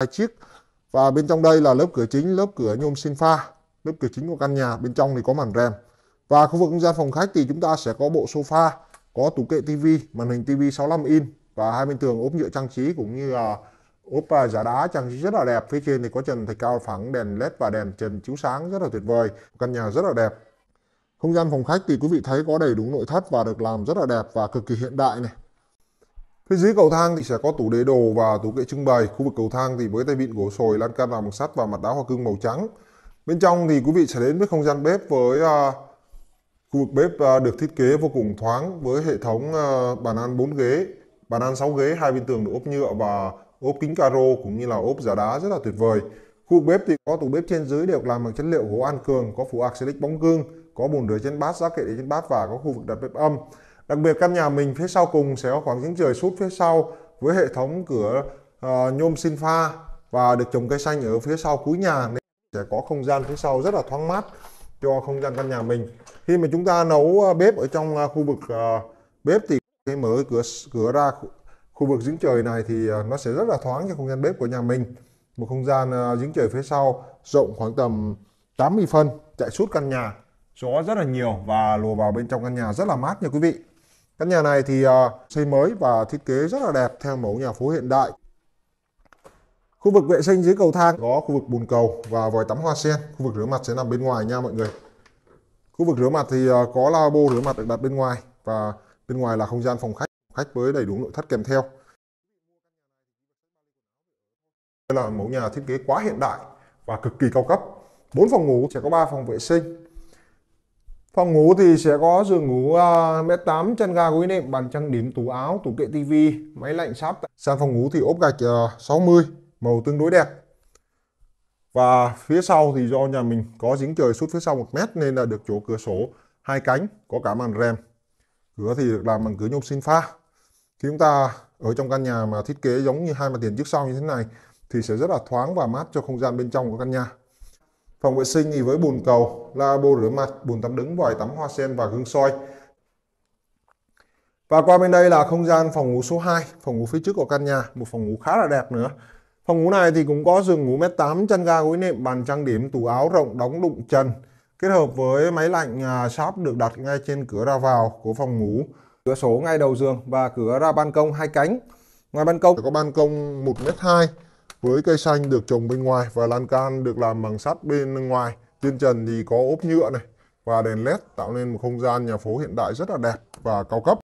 hai chiếc và bên trong đây là lớp cửa chính lớp cửa nhôm sinh pha lớp cửa chính của căn nhà bên trong thì có màn rèm và khu vực không gian phòng khách thì chúng ta sẽ có bộ sofa có tủ kệ tivi màn hình tivi 65 inch và hai bên tường ốp nhựa trang trí cũng như là ốp à, giả đá trang trí rất là đẹp phía trên thì có trần thạch cao phẳng đèn led và đèn trần chiếu sáng rất là tuyệt vời căn nhà rất là đẹp không gian phòng khách thì quý vị thấy có đầy đủ nội thất và được làm rất là đẹp và cực kỳ hiện đại này Phía dưới cầu thang thì sẽ có tủ để đồ và tủ kệ trưng bày. Khu vực cầu thang thì với tay vịn gỗ sồi, lan can bằng sắt và mặt đá hoa cương màu trắng. Bên trong thì quý vị sẽ đến với không gian bếp với uh, khu vực bếp uh, được thiết kế vô cùng thoáng với hệ thống uh, bàn ăn 4 ghế, bàn ăn 6 ghế, hai bên tường được ốp nhựa và ốp kính caro cũng như là ốp giả đá rất là tuyệt vời. Khu vực bếp thì có tủ bếp trên dưới đều làm bằng chất liệu gỗ an cường, có phủ acrylic bóng gương, có bồn rửa trên bát, giá kệ để trên bát và có khu vực đặt bếp âm. Đặc biệt căn nhà mình phía sau cùng sẽ có khoảng giếng trời sút phía sau với hệ thống cửa uh, nhôm sinh pha và được trồng cây xanh ở phía sau cuối nhà nên sẽ có không gian phía sau rất là thoáng mát cho không gian căn nhà mình. Khi mà chúng ta nấu ờ, bếp ở trong ờ, khu vực uh, bếp thì cái mở cửa cửa ra khu vực giếng trời này thì nó sẽ rất là thoáng cho không gian bếp của nhà mình. Một không gian giếng trời phía sau rộng khoảng tầm 80 phân chạy suốt căn nhà. Gió rất là nhiều và lùa vào bên trong căn nhà rất là mát nha quý vị. Căn nhà này thì à, xây mới và thiết kế rất là đẹp theo mẫu nhà phố hiện đại. Khu vực vệ sinh dưới cầu thang có khu vực bồn cầu và vòi tắm hoa sen. Khu vực rửa mặt sẽ nằm bên ngoài nha mọi người. Khu vực rửa mặt thì à, có lavabo rửa mặt được đặt bên ngoài và bên ngoài là không gian phòng khách, khách với đầy đủ nội thất kèm theo. Đây là mẫu nhà thiết kế quá hiện đại và cực kỳ cao cấp. 4 phòng ngủ sẽ có 3 phòng vệ sinh, Phòng ngủ thì sẽ có giường ngủ uh, à, mét 8, chăn ga gối nệm, bàn trang điểm, tủ áo, tủ kệ tivi, máy lạnh sáp. Sàn phòng ngủ thì ốp gạch ờ, uh, 60, màu tương đối đẹp. Và phía sau thì do nhà mình có dính trời suốt phía sau 1 mét nên là được chỗ cửa sổ hai cánh, có cả màn rèm. Cửa thì được làm bằng cửa nhôm sinh pha. Khi chúng ta ở trong căn nhà mà thiết kế giống như hai mặt tiền trước sau như thế này thì sẽ rất là thoáng và mát cho không gian bên trong của căn nhà. Phòng vệ sinh thì với bồn cầu, lavabo rửa mặt, bồn tắm đứng, vòi tắm hoa sen và gương soi. Và qua bên đây là không gian phòng ngủ số 2, phòng ngủ phía trước của căn nhà, một phòng ngủ khá là đẹp nữa. Phòng ngủ này thì cũng có giường ngủ mét 8, chăn ga gối nệm, bàn trang điểm, tủ áo rộng đóng đụng trần, kết hợp với máy lạnh à, shop được đặt ngay trên cửa ra vào của phòng ngủ, cửa sổ ngay đầu giường và cửa ra ban công hai cánh. Ngoài ban công có ban công 1 mét 2 với cây xanh được trồng bên ngoài và lan can được làm bằng sắt bên ngoài. Trên trần thì có ốp nhựa này và đèn led tạo nên một không gian nhà phố hiện đại rất là đẹp và cao cấp.